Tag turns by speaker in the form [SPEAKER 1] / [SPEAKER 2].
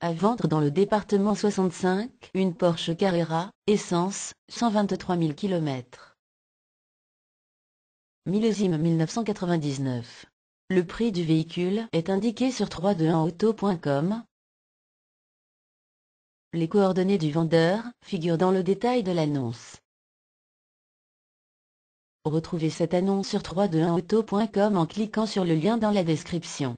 [SPEAKER 1] À vendre dans le département 65, une Porsche Carrera, essence, 123 000 km. Millésime 1999. Le prix du véhicule est indiqué sur 321auto.com.
[SPEAKER 2] Les coordonnées du vendeur figurent dans le détail de l'annonce. Retrouvez cette annonce sur 321auto.com en cliquant sur le lien dans la description.